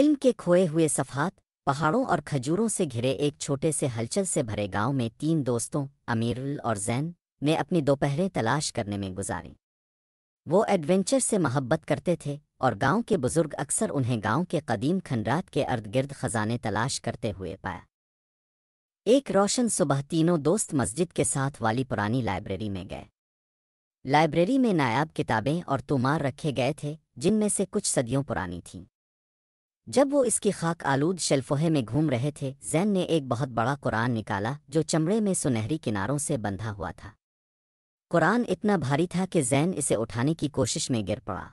इल्म के खोए हुए सफ़ात पहाड़ों और खजूरों से घिरे एक छोटे से हलचल से भरे गांव में तीन दोस्तों अमीरुल और जैन ने अपनी दोपहरें तलाश करने में गुजारी वो एडवेंचर से मोहब्बत करते थे और गांव के बुजुर्ग अक्सर उन्हें गांव के कदीम खनरात के अर्द गिर्द खजाने तलाश करते हुए पाया एक रोशन सुबह तीनों दोस्त मस्जिद के साथ वाली पुरानी लाइब्रेरी में गए लाइब्रेरी में नायाब किताबें और तुमार रखे गए थे जिनमें से कुछ सदियों पुरानी थीं जब वो इसकी खाक आलूद शेल्फोहे में घूम रहे थे जैन ने एक बहुत बड़ा कुरान निकाला जो चमड़े में सुनहरी किनारों से बंधा हुआ था कुरान इतना भारी था कि जैन इसे उठाने की कोशिश में गिर पड़ा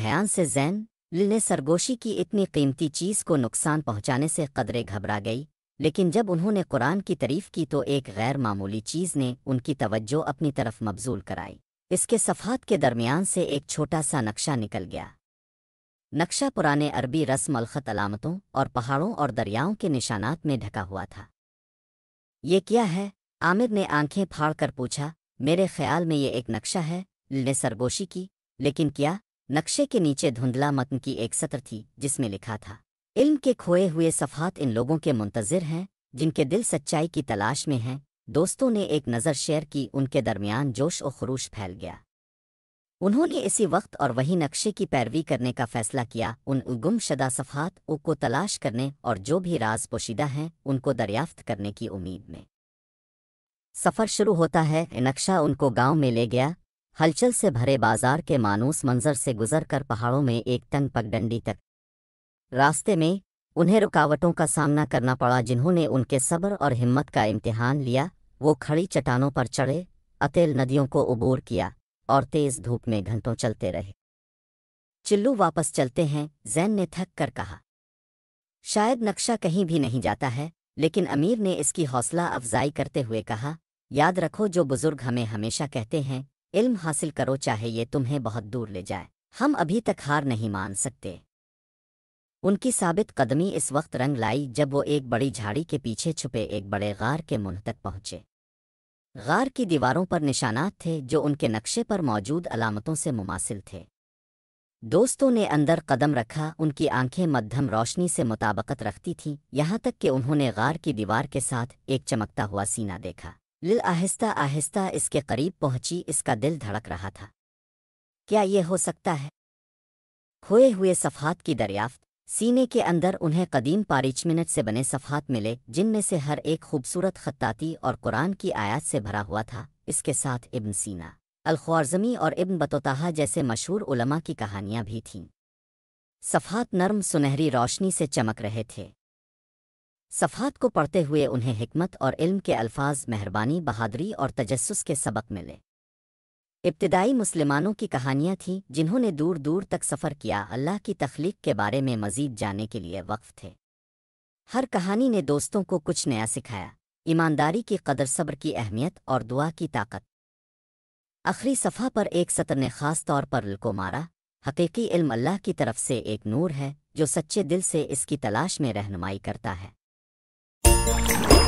ध्यान से जैन ने सरगोशी की इतनी कीमती चीज को नुकसान पहुंचाने से कदरे घबरा गई लेकिन जब उन्होंने कुरान की तारीफ की तो एक गैर मामूली चीज ने उनकी तवज्जो अपनी तरफ मबजूल कराई इसके सफात के दरमियान से एक छोटा सा नक्शा निकल गया नक्शा पुराने अरबी रस्म अलखत अलामतों और पहाड़ों और दरियाओं के निशानात में ढका हुआ था ये क्या है आमिर ने आंखें फाड़ कर पूछा मेरे ख्याल में ये एक नक्शा है ने सरगोशी की लेकिन क्या नक्शे के नीचे धुंधला मतन की एक सत्र थी जिसमें लिखा था इल्म के खोए हुए सफ़ात इन लोगों के मुंतजर हैं जिनके दिल सच्चाई की तलाश में हैं दोस्तों ने एक नज़र शेयर की उनके दरमियान जोश और खरूश फैल गया उन्होंने इसी वक्त और वही नक्शे की पैरवी करने का फैसला किया उन गुमशदा सफहात को तलाश करने और जो भी राज पोशीदा हैं उनको दरियाफ्त करने की उम्मीद में सफ़र शुरू होता है नक्शा उनको गांव में ले गया हलचल से भरे बाजार के मानूस मंजर से गुजर कर पहाड़ों में एक तंग पगडंडी तक रास्ते में उन्हें रुकावटों का सामना करना पड़ा जिन्होंने उनके सब्र और हिम्मत का इम्तिहान लिया वो खड़ी चट्टानों पर चढ़े अतेल नदियों को उबूर किया और तेज धूप में घंटों चलते रहे चिल्लू वापस चलते हैं जैन ने थक कर कहा शायद नक्शा कहीं भी नहीं जाता है लेकिन अमीर ने इसकी हौसला अफजाई करते हुए कहा याद रखो जो बुजुर्ग हमें हमेशा कहते हैं इल्म हासिल करो चाहे ये तुम्हें बहुत दूर ले जाए हम अभी तक हार नहीं मान सकते उनकी साबित कदमी इस वक्त रंग लाई जब वो एक बड़ी झाड़ी के पीछे छुपे एक बड़े गार के मुंह तक पहुंचे गार की दीवारों पर निशानात थे जो उनके नक्शे पर मौजूद अलामतों से मुमासिल थे दोस्तों ने अंदर कदम रखा उनकी आंखें मध्यम रोशनी से मुताबकत रखती थीं यहां तक कि उन्होंने गार की दीवार के साथ एक चमकता हुआ सीना देखा लिल आहिस्ता आहिस्ता इसके करीब पहुंची इसका दिल धड़क रहा था क्या ये हो सकता है खोए हुए सफ़ात की दरियाफ्त सीने के अंदर उन्हें कदीम पारिचमिनट से बने सफ़ात मिले जिनमें से हर एक खूबसूरत खत्ताती और कुरान की आयात से भरा हुआ था इसके साथ इब्न सीना अलख्वारजमी और इब्न बतोता जैसे मशहूर उलमा की कहानियाँ भी थीं सफ़ात नर्म सुनहरी रोशनी से चमक रहे थे सफ़ात को पढ़ते हुए उन्हें हिकमत और इल्म के अल्फाज मेहरबानी बहादरी और तजस्स के सबक मिले इब्तदाई मुसलमानों की कहानियाँ थीं जिन्होंने दूर दूर तक सफ़र किया अल्लाह की तख्लीक के बारे में मजीद जानने के लिए वक्फ थे हर कहानी ने दोस्तों को कुछ नया सिखाया ईमानदारी की कदर सब्र की अहमियत और दुआ की ताकत आखिरी सफ़ा पर एक सतर ने ख़ास तौर पर ल को मारा हकीकी इल्म अल्लाह की तरफ से एक नूर है जो सच्चे दिल से इसकी तलाश में रहनुमाई करता है